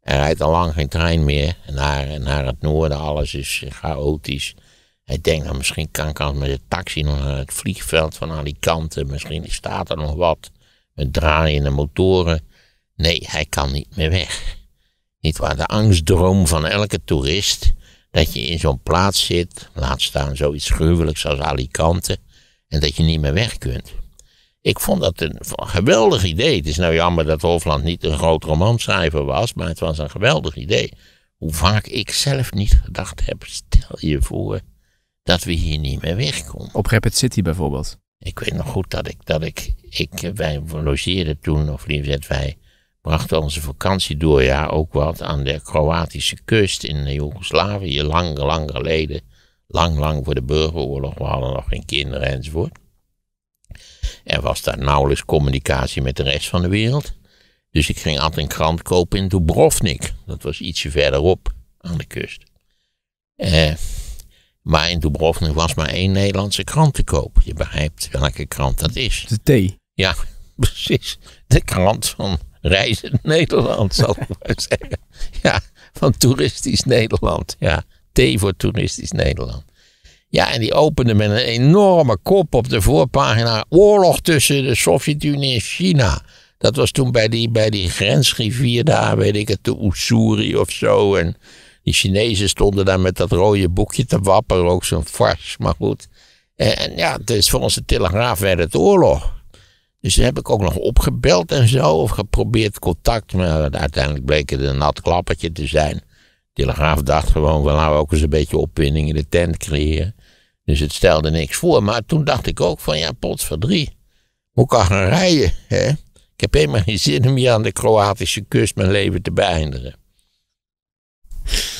er rijdt al lang geen trein meer. Naar, naar het noorden, alles is eh, chaotisch. Hij denkt, dan nou, misschien kan ik met de taxi nog naar het vliegveld van Alicante. Misschien staat er nog wat. Met draaiende motoren. Nee, hij kan niet meer weg. Niet waar de angstdroom van elke toerist dat je in zo'n plaats zit, laat staan zoiets gruwelijks als Alicante, en dat je niet meer weg kunt. Ik vond dat een geweldig idee. Het is nou jammer dat Hofland niet een groot romanschrijver was, maar het was een geweldig idee. Hoe vaak ik zelf niet gedacht heb, stel je voor dat we hier niet meer wegkomen. Op Rapid City bijvoorbeeld. Ik weet nog goed dat ik, dat ik, ik wij logeerden toen, of liever gezegd wij brachten onze ja, ook wat aan de Kroatische kust in eh, Joegoslavië, lang, lang geleden. Lang, lang voor de burgeroorlog, we hadden nog geen kinderen enzovoort. Er was daar nauwelijks communicatie met de rest van de wereld. Dus ik ging altijd een krant kopen in Dubrovnik. Dat was ietsje verderop aan de kust. Eh, maar in Dubrovnik was maar één Nederlandse krant te koop. Je begrijpt welke krant dat is. De T. Ja, precies. De krant van reizend Nederland, zal ik maar zeggen. Ja, van toeristisch Nederland. Ja, T voor toeristisch Nederland. Ja, en die opende met een enorme kop op de voorpagina. Oorlog tussen de Sovjet-Unie en China. Dat was toen bij die, bij die grensrivier daar, weet ik het, de Usuri of zo. En die Chinezen stonden daar met dat rode boekje te wapperen, ook zo'n fars, maar goed. En, ja ja, is volgens de Telegraaf werd het oorlog. Dus heb ik ook nog opgebeld en zo, of geprobeerd contact, maar uiteindelijk bleek het een nat klappertje te zijn. Telegraaf dacht gewoon, we laten ook eens een beetje opwinding in de tent creëren. Dus het stelde niks voor. Maar toen dacht ik ook van, ja, pots voor drie. Moet ik gaan rijden, hè? Ik heb helemaal geen zin om hier aan de Kroatische kust mijn leven te beëindigen.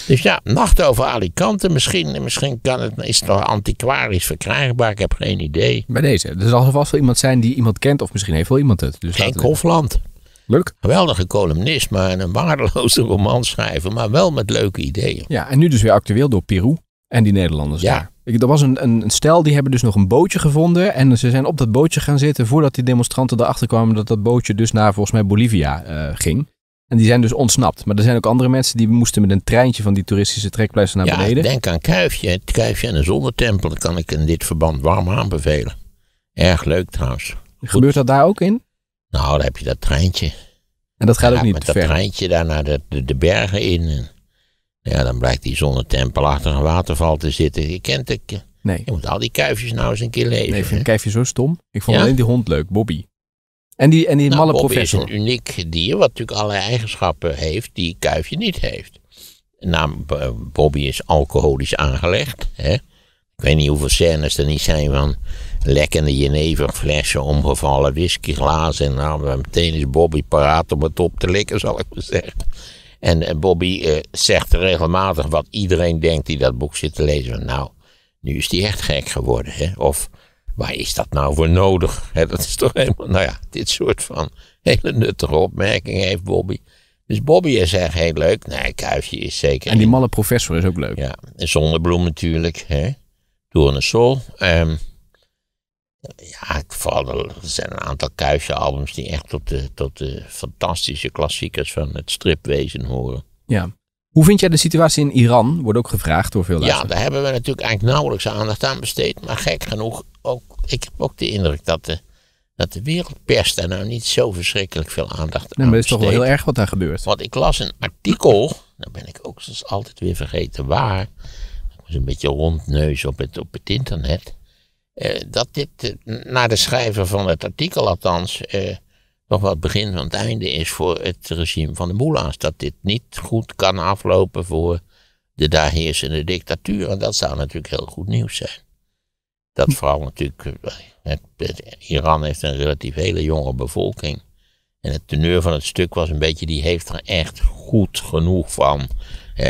Dus ja, Nacht over Alicante. Misschien, misschien kan het, is het nog antiquarisch verkrijgbaar. Ik heb geen idee. Bij deze. Er zal vast wel iemand zijn die iemand kent. Of misschien heeft wel iemand het. Dus Hofland. Leuk. Geweldige columnist, maar een waardeloze romanschrijver. Maar wel met leuke ideeën. Ja, en nu dus weer actueel door Peru en die Nederlanders ja. daar. er was een, een, stel, die hebben dus nog een bootje gevonden. En ze zijn op dat bootje gaan zitten voordat die demonstranten erachter kwamen dat dat bootje dus naar volgens mij Bolivia eh, ging. En die zijn dus ontsnapt. Maar er zijn ook andere mensen die moesten met een treintje van die toeristische trekpleister naar ja, ik Denk aan Kuifje. Het Kuifje en de Zonnetempel dat kan ik in dit verband warm aanbevelen. Erg leuk trouwens. Gebeurt dat daar ook in? Nou, dan heb je dat treintje. En dat gaat ook niet met dat treintje daar naar de, de, bergen in. ja, dan blijkt die zonnetempel achter een waterval te zitten. Je kent het. Nee. Je moet al die kuifjes nou eens een keer leven. Nee, ik vind kuifje zo stom. Ik vond alleen die hond leuk, Bobby. En die, en die nou, malle Bobby professor. is een uniek dier wat natuurlijk allerlei eigenschappen heeft die Kuifje niet heeft. Naam, nou, Bobby is alcoholisch aangelegd. Hè? Ik weet niet hoeveel scènes er niet zijn van lekkende jeneverflessen, omgevallen whiskyglazen. En nou, meteen is Bobby paraat om het op te likken, zal ik maar zeggen. En Bobby eh, zegt regelmatig wat iedereen denkt die dat boek zit te lezen. Nou, nu is hij echt gek geworden. Hè? Of Waar is dat nou voor nodig? dat is toch helemaal, nou ja, dit soort van hele nuttige opmerkingen heeft Bobby. Dus Bobby is echt heel leuk. Nee, Kuifje is zeker. En die malle professor is ook leuk. Ja, Zonnebloem natuurlijk. Hè? Tournesol. sol. Ehm, ja, vooral, er zijn een aantal Kuifje albums die echt tot de, tot de fantastische klassiekers van het stripwezen horen. Ja. Hoe vind jij de situatie in Iran? Wordt ook gevraagd door veel luisteraars. Ja, daar hebben we natuurlijk eigenlijk nauwelijks aandacht aan besteed. Maar gek genoeg ook ik heb ook de indruk dat de, dat de wereldpers daar nou niet zo verschrikkelijk veel aandacht nee, aan Maar het is toch wel heel erg wat daar gebeurt. Want ik las een artikel, dan ben ik ook zoals altijd weer vergeten waar. Ik was een beetje rondneus op het, op het internet. Eh, dat dit, eh, naar de schrijver van het artikel althans, eh, nog wel het begin van het einde is voor het regime van de moela's. Dat dit niet goed kan aflopen voor de daar heersende dictatuur. En dat zou natuurlijk heel goed nieuws zijn. Dat vooral natuurlijk, eh, eh, Iran heeft een relatief hele jonge bevolking. En het teneur van het stuk was een beetje, die heeft er echt goed genoeg van.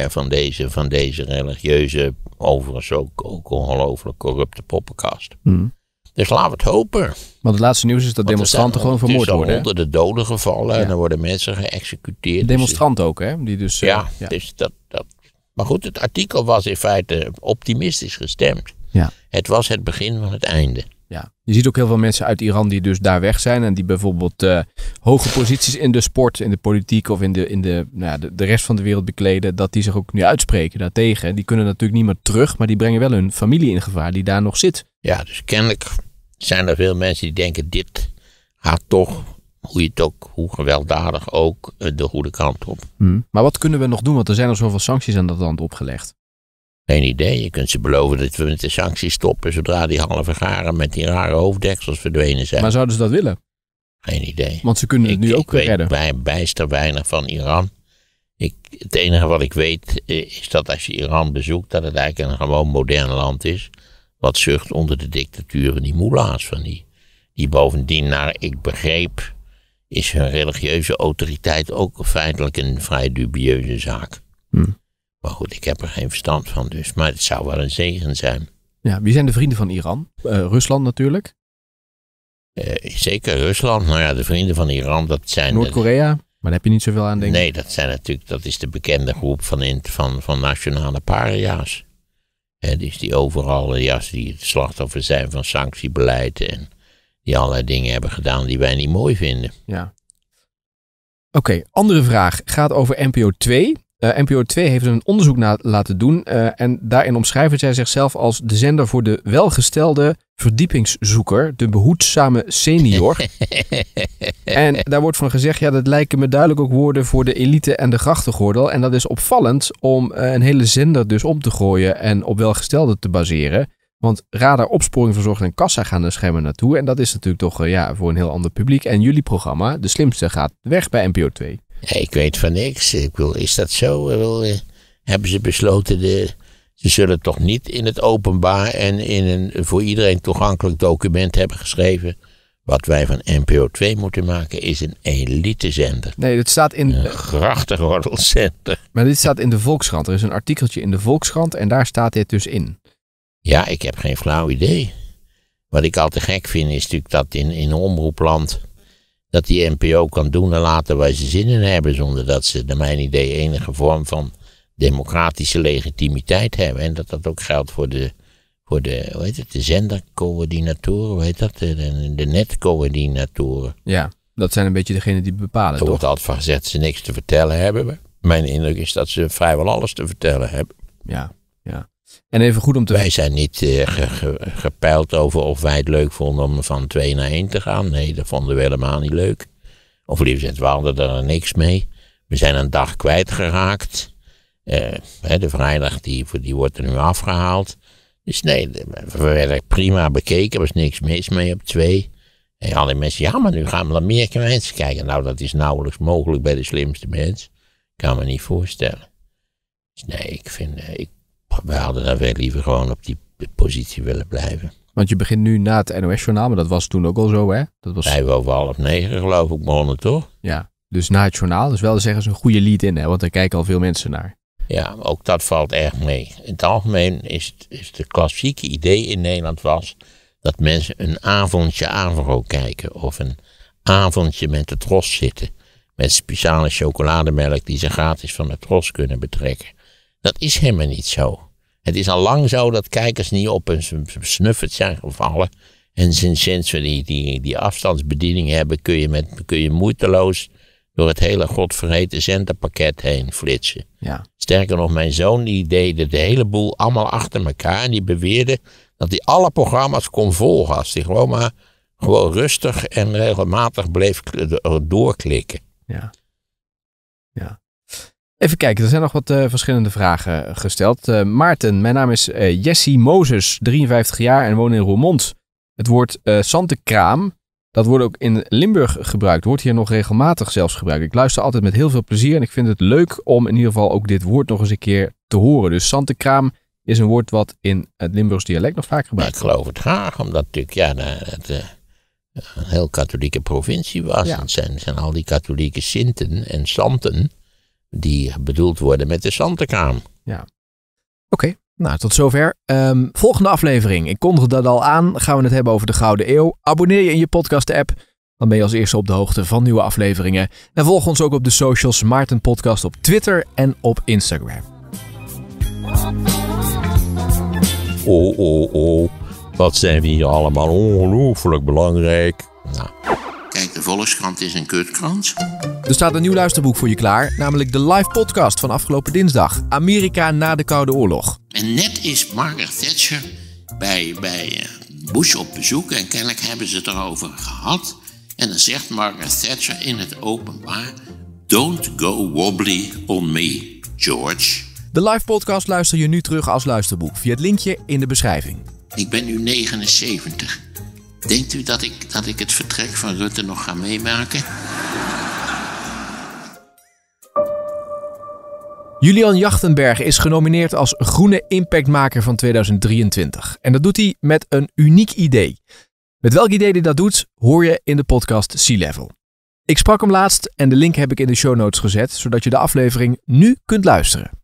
van, deze, van deze religieuze, overigens ook, ongelooflijk corrupte poppenkast. Hmm. Dus laten we het hopen. Want het laatste nieuws is dat demonstranten gewoon vermoord worden. Er zijn honderden doden gevallen en er worden mensen geëxecuteerd. Dus- demonstranten ook, hè? Die dus, eh, ja, ja, Dus dat, dat. Maar goed, het artikel was in feite optimistisch gestemd. Ja. Het was het begin van het einde. Ja. Je ziet ook heel veel mensen uit Iran die dus daar weg zijn en die bijvoorbeeld eh, hoge posities in de sport, in de politiek of in, de, in de, nou ja, de, rest van de wereld bekleden, dat die zich ook nu uitspreken daartegen. Die kunnen natuurlijk niet meer terug, maar die brengen wel hun familie in gevaar die daar nog zit. Ja, dus kennelijk zijn er veel mensen die denken dit gaat toch, hoe, je het ook, hoe gewelddadig ook, eh, de goede kant op. Hmm. Maar wat kunnen we nog doen? Want er zijn al zoveel sancties aan dat land opgelegd. Geen idee. Je kunt ze beloven dat we met de sancties stoppen zodra die halve garen met die rare hoofddeksels verdwenen zijn. Maar zouden ze dat willen? Geen idee. Want ze kunnen het nu ook ik weet redden. Bij, bijster weinig van Iran. Ik, het enige wat ik weet eh, is dat als je Iran bezoekt, dat het eigenlijk een gewoon modern land is. Wat zucht onder de van die moela's van die. Die bovendien, naar ik begreep, is hun religieuze autoriteit ook feitelijk een vrij dubieuze zaak. Hmm. Maar goed, ik heb er geen verstand van dus. Maar het zou wel een zegen zijn. Ja, wie zijn de vrienden van Iran? Eh, Rusland natuurlijk. Eh, zeker Rusland. Nou ja, de vrienden van Iran, dat zijn... Noord-Korea, maar daar heb je niet zoveel aan, denk Nee, dat, zijn natuurlijk, dat is de bekende groep van, van, van nationale paria's. dus die overal, eh, ja, die slachtoffer zijn van sanctiebeleid en die allerlei dingen hebben gedaan die wij niet mooi vinden. Ja. Oké, andere vraag gaat over NPO 2. Eh, NPO 2 heeft een onderzoek na, laten doen eh, en daarin omschrijven zij zichzelf als de zender voor de welgestelde verdiepingszoeker, de behoedzame senior. en daar wordt van gezegd, ja dat lijken me duidelijk ook woorden voor de elite en de grachtengordel. En dat is opvallend om eh, een hele zender dus om te gooien en op welgestelde te baseren. Want radar, opsporing, verzorgd en kassa gaan de schermen naartoe. En dat is natuurlijk toch ja, voor een heel ander publiek. En jullie programma, De Slimste, gaat weg bij NPO 2 ik weet van niks. Ik wil, is dat zo? Wil, eh, hebben ze besloten de, ze zullen toch niet in het openbaar en in een voor iedereen toegankelijk document hebben geschreven. Wat wij van NPO 2 moeten maken is een elitezender. Nee, dit staat in. Een grachtengordelzender. Maar dit staat in de Volkskrant. Er is een artikeltje in de Volkskrant en daar staat dit dus in. Ja, ik heb geen flauw idee. Wat ik altijd gek vind is natuurlijk dat in, in omroepland dat die NPO kan doen en laten waar ze zin in hebben, zonder dat ze, naar mijn idee, enige vorm van democratische legitimiteit hebben. En dat dat ook geldt voor de, voor de, hoe heet het, de zendercoördinatoren, hoe heet dat, de, de netcoördinatoren. Ja, dat zijn een beetje degenen die bepalen, Er wordt altijd van gezegd ze niks te vertellen hebben. Mijn indruk is dat ze vrijwel alles te vertellen hebben. Ja, ja. En even goed om te... Wij zijn niet uh, gepeild over of wij het leuk vonden om van 2 naar 1 te gaan. Nee, dat vonden we helemaal niet leuk. Of liever gezegd, we hadden er niks mee. We zijn een dag kwijtgeraakt. Uh, de vrijdag die, die wordt er nu afgehaald. Dus nee, we werden prima bekeken. Er was niks mis mee op twee. En al mensen, ja, maar nu gaan we naar meer mensen kijken. Nou, dat is nauwelijks mogelijk bij de slimste mens. Kan me niet voorstellen. Dus nee, ik vind, eh, ik we hadden daar veel liever gewoon op die positie willen blijven. Want je begint nu na het NOS-journaal, maar dat was toen ook al zo, hè? Dat was... Wij over half negen, geloof ik, begonnen, toch? Ja, dus na het journaal is dus wel zeggen ze een goede lead in, hè? Want daar kijken al veel mensen naar. Ja, ook dat valt erg mee. In het algemeen is het is de klassieke idee in Nederland was dat mensen een avondje Avro kijken of een avondje met de tros zitten. Met speciale chocolademelk die ze gratis van de tros kunnen betrekken. Dat is helemaal niet zo. Het is al lang zo dat kijkers niet op een snuffert zijn gevallen. En sinds we die, die, die afstandsbediening hebben, kun je, met, kun je moeiteloos door het hele godvergeten zenderpakket heen flitsen. Ja. Sterker nog, mijn zoon die deed de hele boel allemaal achter elkaar. En die beweerde dat hij alle programma's kon volgen. Als hij gewoon maar gewoon rustig en regelmatig bleef doorklikken. Ja. ja. Even kijken, er zijn nog wat eh, verschillende vragen eh, gesteld. Eh, Maarten, mijn naam is uh, Jessie Mozes, 53 jaar en woon in Roermond. Het woord 'santenkraam' dat wordt ook in Limburg gebruikt. Wordt hier nog regelmatig zelfs gebruikt. Ik luister altijd met heel veel plezier en ik vind het leuk om in ieder geval ook dit woord nog eens een keer te horen. Dus 'santenkraam' is een woord wat in het Limburgs dialect nog vaak gebruikt wordt. Ik geloof het graag, omdat natuurlijk, ja, het een heel katholieke provincie was. Ja. En zijn, zijn al die katholieke sinten en santen die bedoeld worden met de Santekaam. Ja. Oké, nou tot zover. Ehm, volgende aflevering, ik kondig dat al aan, gaan we het hebben over de Gouden Eeuw. Abonneer je in je podcast-app, dan ben je als eerste op de hoogte van nieuwe afleveringen. En volg ons ook op de socials Maarten Podcast op Twitter en op Instagram. Oh, oh, oh, wat zijn we hier allemaal ongelooflijk belangrijk. Nou. De Volkskrant is een Er staat een nieuw luisterboek voor je klaar, namelijk de live podcast van afgelopen dinsdag. Amerika na de Koude Oorlog. En net is Margaret Thatcher bij, bij eh, Bush op bezoek en kennelijk hebben ze het erover gehad. En dan zegt Margaret Thatcher in het openbaar: Don't go wobbly on me, George. De live podcast luister je nu terug als luisterboek via het linkje in de beschrijving. Ik ben nu 79. Denkt u dat ik, dat ik het vertrek van Rutte nog ga meemaken? Julian Jachtenberg is genomineerd als Groene Impactmaker van 2023. En dat doet hij met een uniek idee. Met welk idee hij dat doet, hoor je in de podcast Sea Level. Ik sprak hem laatst en de link heb ik in de show notes gezet, zodat je de aflevering nu kunt luisteren.